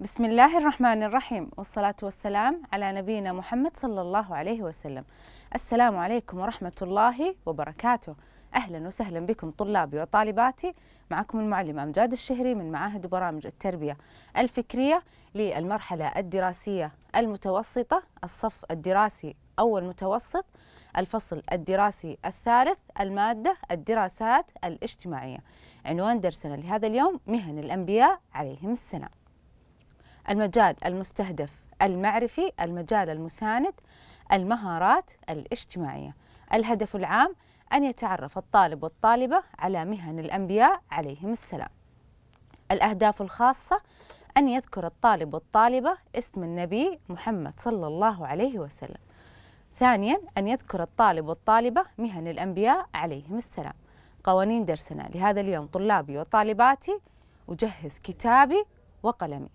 بسم الله الرحمن الرحيم والصلاة والسلام على نبينا محمد صلى الله عليه وسلم السلام عليكم ورحمة الله وبركاته أهلا وسهلا بكم طلابي وطالباتي معكم المعلمة أمجاد الشهري من معاهد برامج التربية الفكرية للمرحلة الدراسية المتوسطة الصف الدراسي أول متوسط الفصل الدراسي الثالث المادة الدراسات الاجتماعية عنوان درسنا لهذا اليوم مهن الأنبياء عليهم السلام المجال المستهدف المعرفي المجال المساند المهارات الاجتماعية الهدف العام أن يتعرف الطالب والطالبة على مهن الأنبياء عليهم السلام الأهداف الخاصة أن يذكر الطالب والطالبة اسم النبي محمد صلى الله عليه وسلم ثانيا أن يذكر الطالب والطالبة مهن الأنبياء عليهم السلام قوانين درسنا لهذا اليوم طلابي وطالباتي أجهز كتابي وقلمي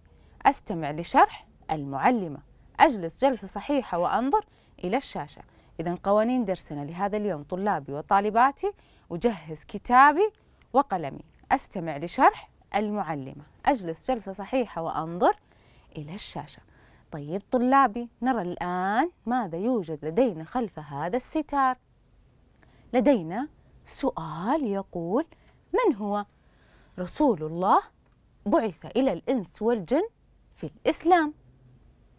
أستمع لشرح المعلمة أجلس جلسة صحيحة وأنظر إلى الشاشة إذا قوانين درسنا لهذا اليوم طلابي وطالباتي أجهز كتابي وقلمي أستمع لشرح المعلمة أجلس جلسة صحيحة وأنظر إلى الشاشة طيب طلابي نرى الآن ماذا يوجد لدينا خلف هذا الستار لدينا سؤال يقول من هو رسول الله بعث إلى الإنس والجن في الإسلام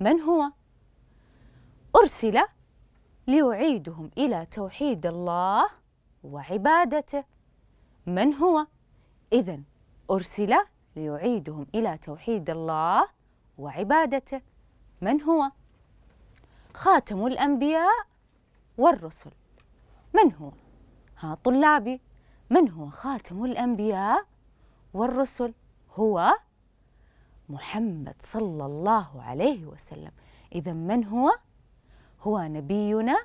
من هو؟ أرسل ليعيدهم إلى توحيد الله وعبادته من هو؟ إذا أرسل ليعيدهم إلى توحيد الله وعبادته من هو؟ خاتم الأنبياء والرسل من هو؟ ها طلابي من هو خاتم الأنبياء والرسل؟ هو محمد صلى الله عليه وسلم إذا من هو؟ هو نبينا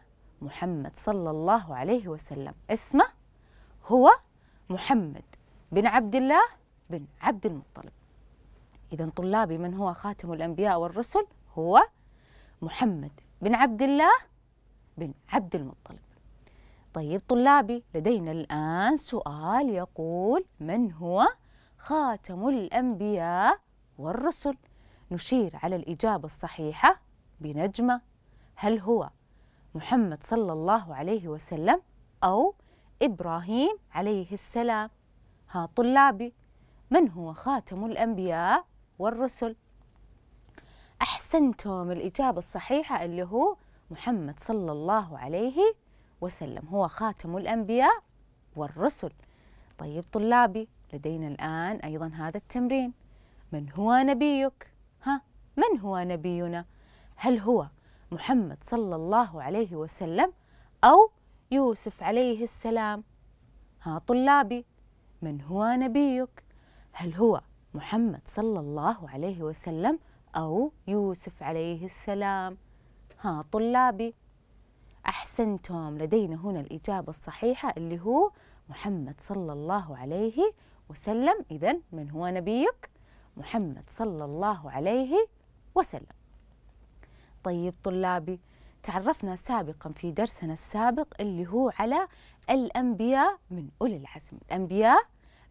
محمد صلى الله عليه وسلم اسمه هو محمد بن عبد الله بن عبد المطلب إذا طلابي من هو خاتم الأنبياء والرسل هو محمد بن عبد الله بن عبد المطلب طيب طلابي لدينا الآن سؤال يقول من هو خاتم الأنبياء والرسل نشير على الإجابة الصحيحة بنجمة هل هو محمد صلى الله عليه وسلم أو إبراهيم عليه السلام ها طلابي من هو خاتم الأنبياء والرسل أحسنتم الإجابة الصحيحة اللي هو محمد صلى الله عليه وسلم هو خاتم الأنبياء والرسل طيب طلابي لدينا الآن أيضا هذا التمرين من هو نبيك؟ ها من هو نبينا؟ هل هو محمد صلى الله عليه وسلم أو يوسف عليه السلام؟ ها طلابي من هو نبيك؟ هل هو محمد صلى الله عليه وسلم أو يوسف عليه السلام؟ ها طلابي أحسنتم لدينا هنا الإجابة الصحيحة اللي هو محمد صلى الله عليه وسلم إذا من هو نبيك؟ محمد صلى الله عليه وسلم طيب طلابي تعرفنا سابقا في درسنا السابق اللي هو على الأنبياء من أولي العزم الأنبياء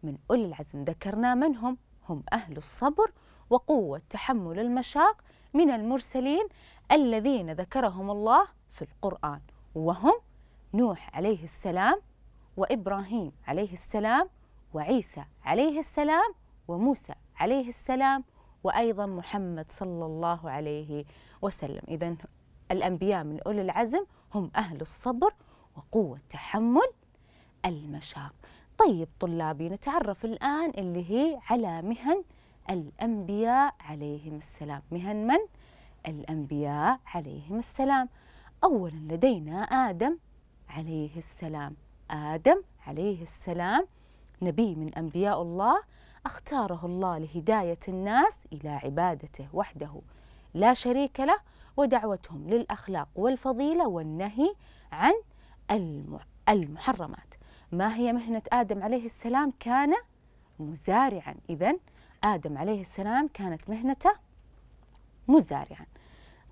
من أولي العزم ذكرنا من هم هم أهل الصبر وقوة تحمل المشاق من المرسلين الذين ذكرهم الله في القرآن وهم نوح عليه السلام وإبراهيم عليه السلام وعيسى عليه السلام وموسى عليه السلام وأيضا محمد صلى الله عليه وسلم إذا الأنبياء من أولي العزم هم أهل الصبر وقوة تحمل المشاق طيب طلابي نتعرف الآن اللي هي على مهن الأنبياء عليهم السلام مهن من؟ الأنبياء عليهم السلام أولا لدينا آدم عليه السلام آدم عليه السلام نبي من أنبياء الله اختاره الله لهداية الناس إلى عبادته وحده لا شريك له ودعوتهم للأخلاق والفضيلة والنهي عن المحرمات ما هي مهنة آدم عليه السلام كان مزارعا إذا آدم عليه السلام كانت مهنته مزارعا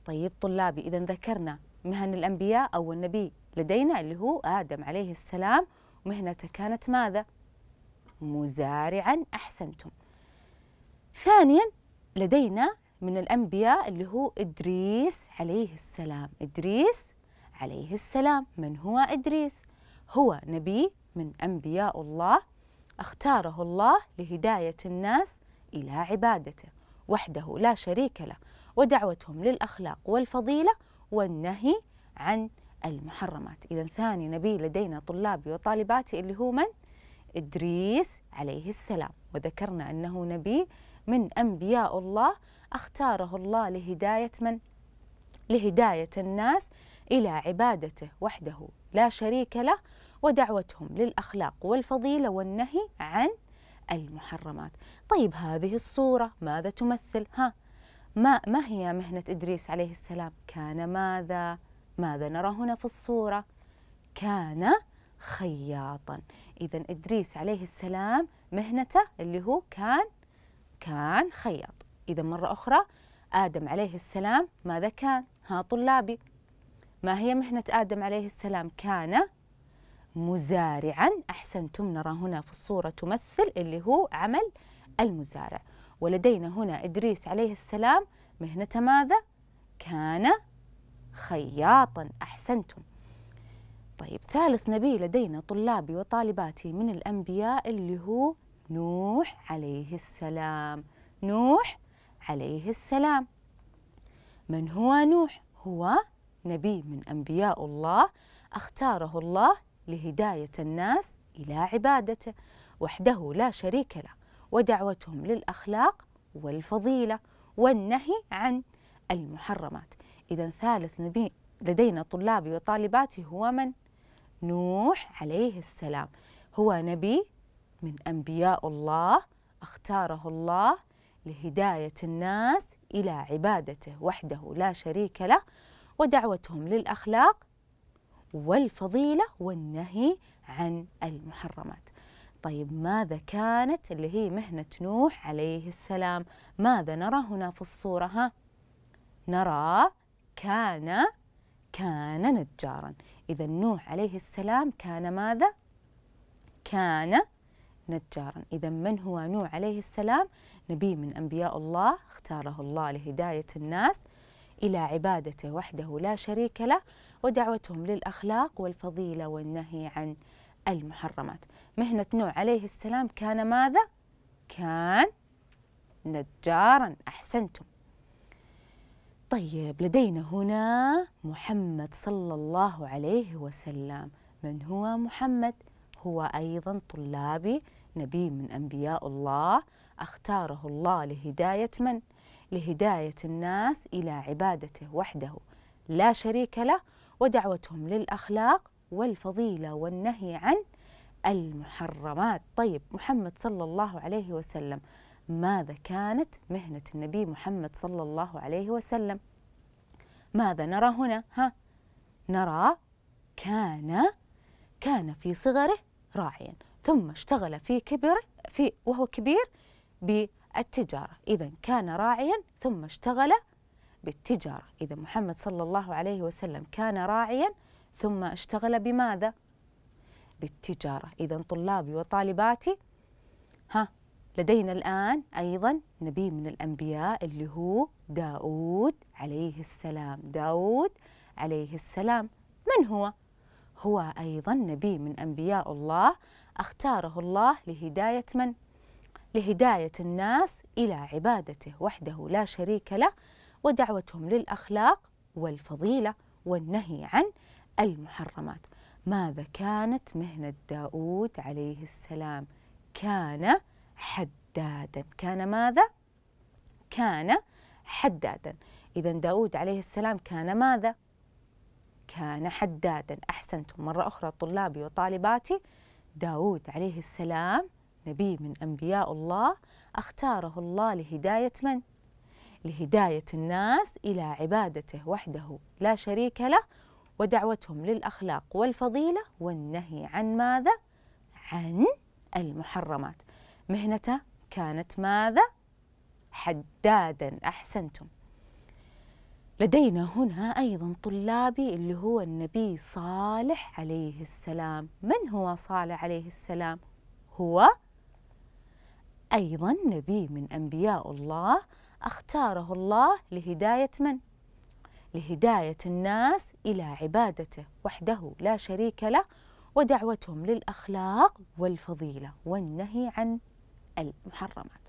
طيب طلابي إذا ذكرنا مهن الأنبياء أو النبي لدينا اللي هو آدم عليه السلام مهنته كانت ماذا؟ مزارعا أحسنتم ثانيا لدينا من الأنبياء اللي هو إدريس عليه السلام إدريس عليه السلام من هو إدريس؟ هو نبي من أنبياء الله اختاره الله لهداية الناس إلى عبادته وحده لا شريك له ودعوتهم للأخلاق والفضيلة والنهي عن المحرمات إذا ثاني نبي لدينا طلابي وطالباتي اللي هو من؟ إدريس عليه السلام وذكرنا أنه نبي من أنبياء الله اختاره الله لهداية من؟ لهداية الناس إلى عبادته وحده لا شريك له ودعوتهم للأخلاق والفضيلة والنهي عن المحرمات طيب هذه الصورة ماذا تمثل؟ ها ما, ما هي مهنة إدريس عليه السلام؟ كان ماذا؟ ماذا نرى هنا في الصورة؟ كان خياطا إذا إدريس عليه السلام مهنته اللي هو كان كان خياط إذا مرة أخرى آدم عليه السلام ماذا كان؟ ها طلابي ما هي مهنة آدم عليه السلام؟ كان مزارعا أحسنتم نرى هنا في الصورة تمثل اللي هو عمل المزارع ولدينا هنا إدريس عليه السلام مهنة ماذا؟ كان خياطا أحسنتم طيب ثالث نبي لدينا طلابي وطالباتي من الأنبياء اللي هو نوح عليه السلام نوح عليه السلام من هو نوح؟ هو نبي من أنبياء الله اختاره الله لهداية الناس إلى عبادته وحده لا شريك له ودعوتهم للأخلاق والفضيلة والنهي عن المحرمات إذا ثالث نبي لدينا طلابي وطالباتي هو من؟ نوح عليه السلام هو نبي من أنبياء الله اختاره الله لهداية الناس إلى عبادته وحده لا شريك له ودعوتهم للأخلاق والفضيلة والنهي عن المحرمات طيب ماذا كانت اللي هي مهنة نوح عليه السلام ماذا نرى هنا في الصورة ها؟ نرى كان كان نجارا إذا نوح عليه السلام كان ماذا؟ كان نجارا إذا من هو نوح عليه السلام؟ نبي من أنبياء الله اختاره الله لهداية الناس إلى عبادته وحده لا شريك له ودعوتهم للأخلاق والفضيلة والنهي عن المحرمات مهنة نوح عليه السلام كان ماذا؟ كان نجارا أحسنتم طيب لدينا هنا محمد صلى الله عليه وسلم من هو محمد؟ هو أيضا طلابي نبي من أنبياء الله اختاره الله لهداية من؟ لهداية الناس إلى عبادته وحده لا شريك له ودعوتهم للأخلاق والفضيلة والنهي عن المحرمات طيب محمد صلى الله عليه وسلم ماذا كانت مهنة النبي محمد صلى الله عليه وسلم ماذا نرى هنا ها نرى كان كان في صغره راعيا ثم اشتغل في كبره في وهو كبير بالتجارة إذا كان راعيا ثم اشتغل بالتجارة إذا محمد صلى الله عليه وسلم كان راعيا ثم اشتغل بماذا؟ بالتجارة إذا طلابي وطالباتي ها لدينا الآن أيضا نبي من الأنبياء اللي هو داود عليه السلام داود عليه السلام من هو؟ هو أيضا نبي من أنبياء الله اختاره الله لهداية من؟ لهداية الناس إلى عبادته وحده لا شريك له ودعوتهم للأخلاق والفضيلة والنهي عن المحرمات ماذا كانت مهنة داود عليه السلام؟ كان حدادا كان ماذا؟ كان حدادا إذا داود عليه السلام كان ماذا؟ كان حدادا أحسنتم مرة أخرى طلابي وطالباتي داود عليه السلام نبي من أنبياء الله اختاره الله لهداية من؟ لهداية الناس إلى عبادته وحده لا شريك له ودعوتهم للأخلاق والفضيلة والنهي عن ماذا؟ عن المحرمات مهنته كانت ماذا؟ حدادا أحسنتم لدينا هنا أيضا طلابي اللي هو النبي صالح عليه السلام من هو صالح عليه السلام؟ هو أيضا نبي من أنبياء الله اختاره الله لهداية من؟ لهداية الناس إلى عبادته وحده لا شريك له ودعوتهم للأخلاق والفضيلة والنهي عن المحرمات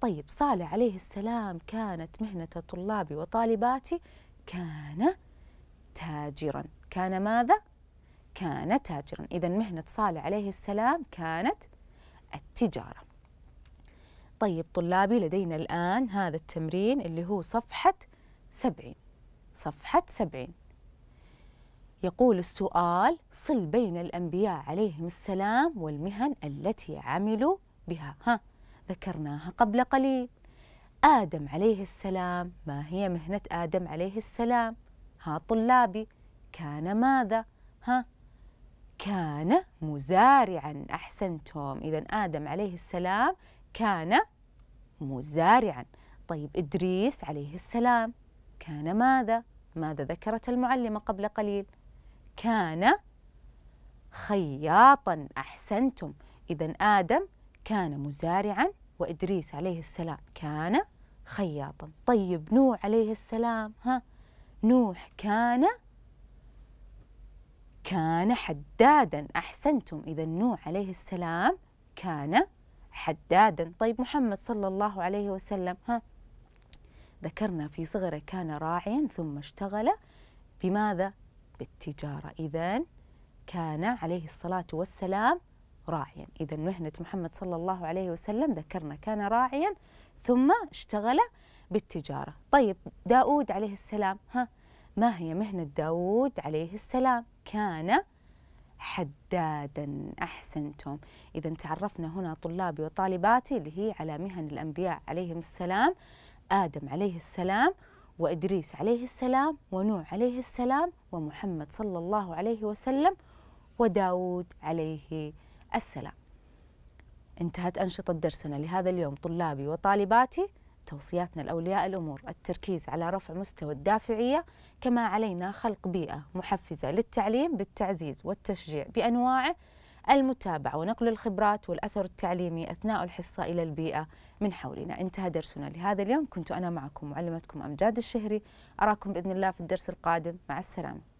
طيب صالح عليه السلام كانت مهنة طلابي وطالباتي كان تاجرا كان ماذا؟ كان تاجرا إذا مهنة صالح عليه السلام كانت التجارة طيب طلابي لدينا الآن هذا التمرين اللي هو صفحة سبعين صفحة سبعين يقول السؤال صل بين الأنبياء عليهم السلام والمهن التي عملوا بها ها ذكرناها قبل قليل آدم عليه السلام ما هي مهنة آدم عليه السلام ها طلابي كان ماذا ها كان مزارعا أحسنتم إذا آدم عليه السلام كان مزارعا طيب إدريس عليه السلام كان ماذا ماذا ذكرت المعلمة قبل قليل كان خياطا أحسنتم إذا آدم كان مزارعا وإدريس عليه السلام كان خياطا طيب نوح عليه السلام ها نوح كان كان حدادا أحسنتم إذا نوح عليه السلام كان حدادا طيب محمد صلى الله عليه وسلم ها ذكرنا في صغره كان راعيا ثم اشتغل بماذا بالتجارة إذا كان عليه الصلاة والسلام راعيا إذا مهنة محمد صلى الله عليه وسلم ذكرنا كان راعيا ثم اشتغل بالتجارة طيب داود عليه السلام ها ما هي مهنة داود عليه السلام كان حدادا أحسنتم إذا تعرفنا هنا طلابي وطالباتي اللي هي على مهن الأنبياء عليهم السلام آدم عليه السلام وإدريس عليه السلام ونوح عليه السلام ومحمد صلى الله عليه وسلم وداود عليه السلام السلام انتهت أنشطة درسنا لهذا اليوم طلابي وطالباتي توصياتنا لأولياء الأمور التركيز على رفع مستوى الدافعية كما علينا خلق بيئة محفزة للتعليم بالتعزيز والتشجيع بأنواعه المتابعة ونقل الخبرات والأثر التعليمي أثناء الحصة إلى البيئة من حولنا انتهى درسنا لهذا اليوم كنت أنا معكم معلمتكم أمجاد الشهري أراكم بإذن الله في الدرس القادم مع السلامة